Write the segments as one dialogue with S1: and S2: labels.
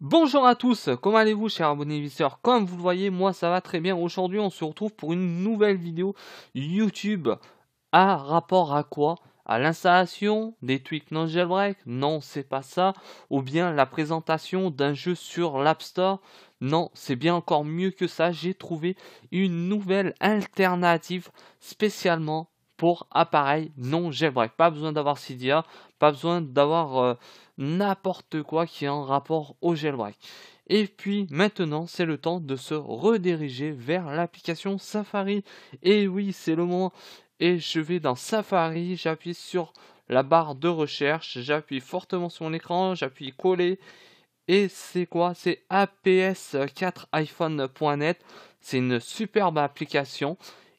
S1: Bonjour à tous, comment allez-vous chers abonnés visiteurs Comme vous le voyez, moi ça va très bien. Aujourd'hui on se retrouve pour une nouvelle vidéo YouTube. À rapport à quoi À l'installation des tweaks non jailbreak Non, c'est pas ça. Ou bien la présentation d'un jeu sur l'App Store Non, c'est bien encore mieux que ça. J'ai trouvé une nouvelle alternative spécialement pour appareil non jailbreak. Pas besoin d'avoir Cydia, pas besoin d'avoir euh, n'importe quoi qui est en rapport au jailbreak. Et puis maintenant, c'est le temps de se rediriger vers l'application Safari. Et oui, c'est le moment. Et je vais dans Safari, j'appuie sur la barre de recherche, j'appuie fortement sur mon écran, j'appuie coller. Et c'est quoi C'est aps4iphone.net. C'est une superbe application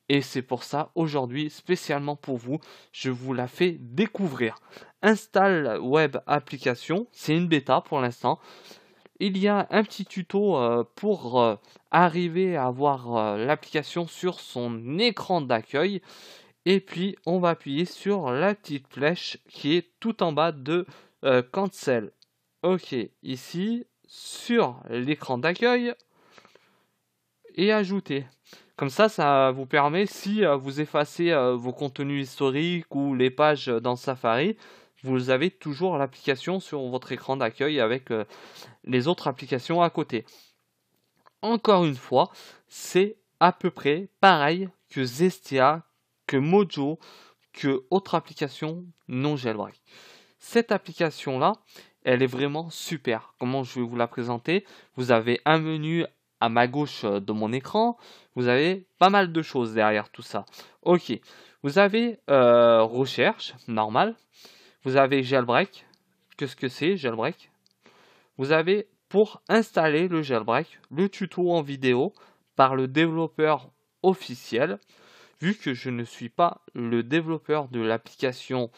S1: et c'est pour ça, aujourd'hui, spécialement pour vous, je vous la fais découvrir. Install web application, c'est une bêta pour l'instant. Il y a un petit tuto euh, pour euh, arriver à voir euh, l'application sur son écran d'accueil. Et puis, on va appuyer sur la petite flèche qui est tout en bas de Cancel. OK, ici, sur l'écran d'accueil, et ajouter. Comme ça, ça vous permet, si euh, vous effacez euh, vos contenus historiques ou les pages euh, dans Safari, vous avez toujours l'application sur votre écran d'accueil avec les autres applications à côté. Encore une fois, c'est à peu près pareil que Zestia, que Mojo, que autre application non jailbreak. Cette application là, elle est vraiment super. Comment je vais vous la présenter Vous avez un menu à ma gauche euh, de mon écran, vous avez pas mal de choses derrière tout ça. Ok, vous avez euh, recherche, normal. Vous avez jailbreak. Qu'est-ce que c'est jailbreak Vous avez pour installer le jailbreak, le tuto en vidéo par le développeur officiel. Vu que je ne suis pas le développeur de l'application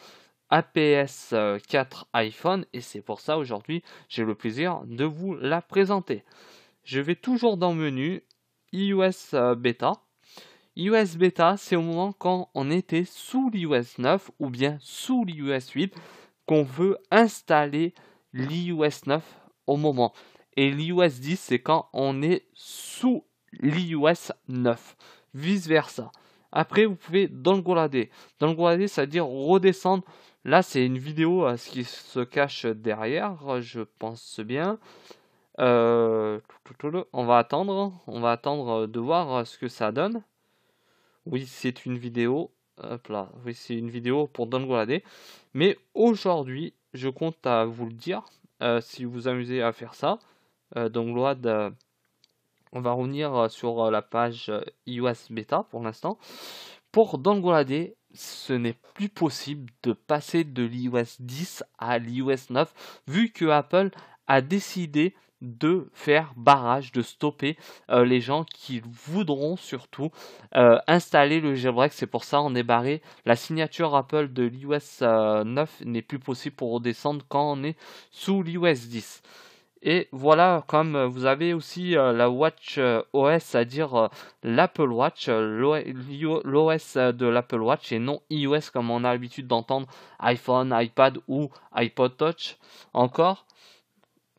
S1: APS 4 euh, iPhone et c'est pour ça aujourd'hui j'ai le plaisir de vous la présenter je vais toujours dans menu iOS euh, Beta. iOS Beta, c'est au moment quand on était sous l'iOS 9 ou bien sous l'iOS 8 qu'on veut installer l'iOS 9 au moment. Et l'iOS 10, c'est quand on est sous l'iOS 9. Vice versa. Après, vous pouvez le Downgrader, c'est-à-dire redescendre. Là, c'est une vidéo, à euh, ce qui se cache derrière, je pense bien. Euh, on va attendre, on va attendre euh, de voir euh, ce que ça donne. Oui, c'est une vidéo. Hop là, oui, c'est une vidéo pour downgradé. Mais aujourd'hui, je compte à vous le dire. si vous vous amusez à faire ça, euh, on va revenir sur la page iOS Beta pour l'instant. Pour downgrader, ce n'est plus possible de passer de l'iOS 10 à l'iOS 9, vu que Apple a décidé de faire barrage, de stopper euh, les gens qui voudront surtout euh, installer le jailbreak. C'est pour ça on est barré. La signature Apple de l'iOS 9 euh, n'est plus possible pour redescendre quand on est sous l'iOS 10. Et voilà, comme vous avez aussi la Watch OS, c'est-à-dire l'Apple Watch, l'OS de l'Apple Watch et non iOS comme on a l'habitude d'entendre iPhone, iPad ou iPod Touch encore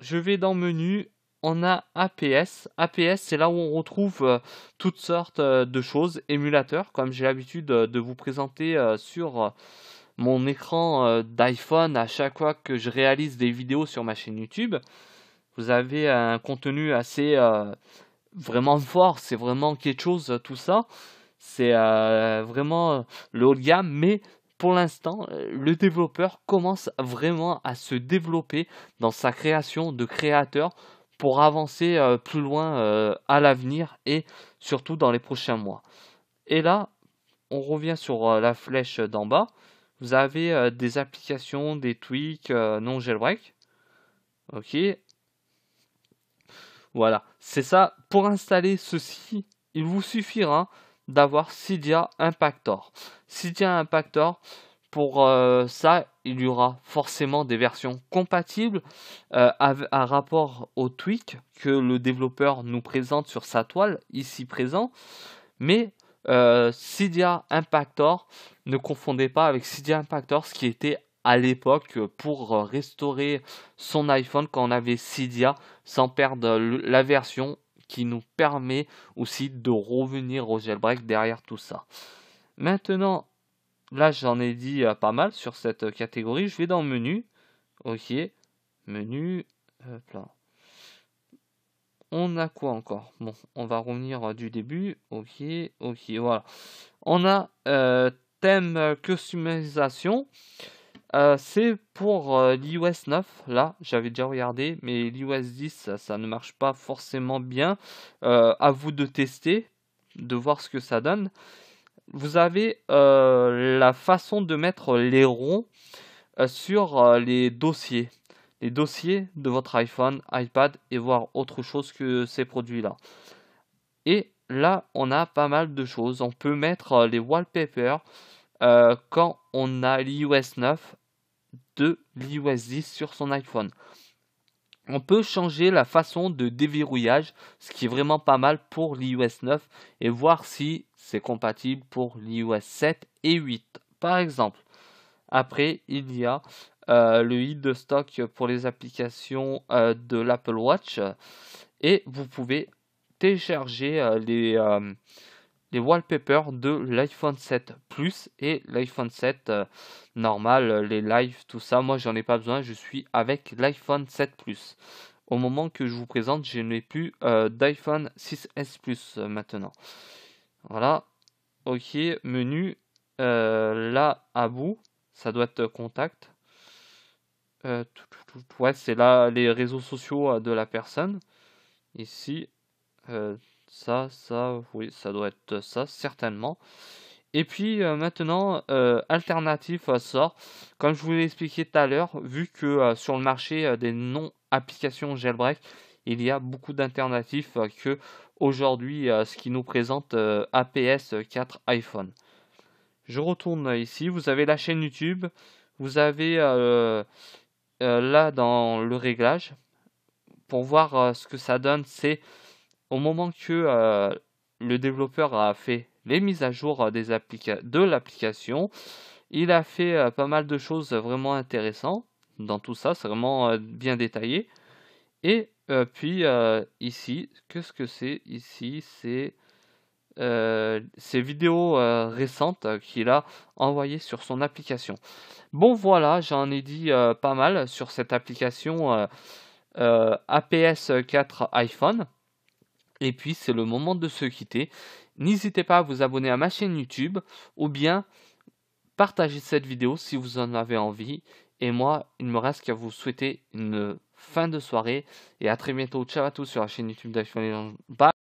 S1: je vais dans menu, on a APS. APS, c'est là où on retrouve euh, toutes sortes euh, de choses, émulateurs, comme j'ai l'habitude euh, de vous présenter sur mon écran d'iPhone à chaque fois que je réalise des vidéos sur ma chaîne YouTube. Vous avez un contenu assez vraiment fort, c'est vraiment quelque chose tout ça. C'est vraiment le haut de gamme, mais pour l'instant, euh, le développeur commence vraiment à se développer dans sa création de créateur pour avancer euh, plus loin euh, à l'avenir et surtout dans les prochains mois. Et là, on revient sur la flèche d'en bas. Vous avez des applications, des tweaks non jailbreak. Ok. Voilà, c'est ça. Pour installer ceci, il vous suffira d'avoir Cydia Impactor. Cydia Impactor, pour euh, ça, il y aura forcément des versions compatibles euh, à, rapport au tweak que le développeur nous présente sur sa toile, ici présent. Mais euh, Cydia Impactor, ne confondez pas avec Cydia Impactor, ce qui était à l'époque pour restaurer son iPhone quand on avait Cydia sans perdre la version qui nous permet aussi de revenir au jailbreak derrière tout ça. Maintenant, là j'en ai dit euh, pas mal sur cette catégorie. Je vais dans menu. Ok. Menu. Euh, on a quoi encore Bon, on va revenir euh, du début. Ok, ok, voilà. On a thème customisation. Euh, c'est pour euh, l'iOS 9, là, j'avais déjà regardé, mais l'iOS 10, ça, ne marche pas forcément bien. A euh, à vous de tester, de voir ce que ça donne. Vous avez la façon de mettre les ronds sur les dossiers. Les dossiers de votre iPhone, iPad et voir autre chose que ces produits-là. Et là, on a pas mal de choses. On peut mettre les wallpapers quand on a l'iOS 9 de 10 sur son iPhone. On peut changer la façon de déverrouillage, ce qui est vraiment pas mal pour l'iOS 9 et voir si c'est compatible pour l'iOS 7 et 8 par exemple. Après, il y a euh, le hit de stock pour les applications euh, de l'Apple Watch et vous pouvez télécharger euh, les les wallpapers de l'iPhone 7 Plus et l'iPhone 7 euh, normal, euh, les lives, tout ça. Moi, j'en ai pas besoin, je suis avec l'iPhone 7 Plus. Au moment que je vous présente, je n'ai plus euh, d'iPhone 6S Plus maintenant. Voilà. Ok, menu. là, à bout, ça doit être contact. ouais, c'est là les réseaux sociaux de la personne. Ici, euh, ça, ça, oui, ça doit être ça, certainement. Et puis euh, maintenant, euh, alternatif sort. Comme je vous l'ai expliqué tout à l'heure, vu que sur le marché des non-applications jailbreak, il y a beaucoup d'alternatifs que aujourd'hui ce qui nous présente APS 4 iPhone. Je retourne ici, vous avez la chaîne YouTube, vous avez là dans le réglage, pour voir ce que ça donne, c'est au moment que euh, le développeur a fait les mises à jour euh, de l'application, il a fait euh, pas mal de choses vraiment intéressantes dans tout ça, c'est vraiment bien détaillé. Et puis ici, qu'est-ce que c'est ici C'est ces vidéos récentes qu'il a envoyées sur son application. Bon voilà, j'en ai dit pas mal sur cette application APS 4 iPhone. Et puis c'est le moment de se quitter. N'hésitez pas à vous abonner à ma chaîne YouTube ou bien partager cette vidéo si vous en avez envie. Et moi, il me reste qu'à vous souhaiter une fin de soirée et à très bientôt. Ciao à tous sur la chaîne YouTube d'Action Bye